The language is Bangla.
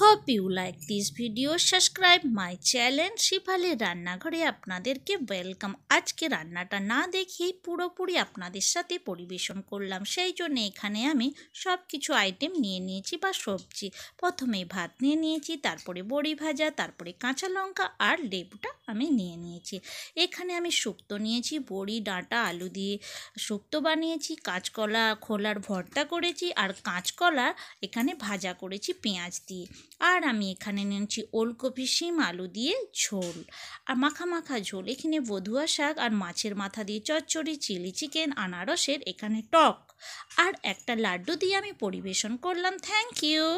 hope you like this video subscribe my channel Shifali রান্নাঘরে আপনাদেরকে ওয়েলকাম আজকে রান্নাটা না দেখেই পুরোপুরি আপনাদের সাথে পরিবেশন করলাম সেই জন্য এখানে আমি সব কিছু আইটেম নিয়ে নিয়েছি বা সবজি প্রথমে ভাত নিয়ে নিয়েছি তারপরে বড়ি ভাজা তারপরে কাঁচা লঙ্কা আর লেবুটা আমি নিয়ে নিয়েছি এখানে আমি শুক্তো নিয়েছি বড়ি ডাঁটা আলু দিয়ে শুক্তো বানিয়েছি কাঁচকলা খোলার ভর্তা করেছি আর কাঁচকলা এখানে ভাজা করেছি পেঁয়াজ দিয়ে আর আমি এখানে নিয়েছি ওলকপি শিম আলু দিয়ে ঝোল আর মাখা মাখা ঝোল এখানে বধুয়া শাক আর মাছের মাথা দিয়ে চচ্চড়ি চিলি চিকেন আনারসের এখানে টক আর একটা লাড্ডু দিয়ে আমি পরিবেশন করলাম থ্যাংক ইউ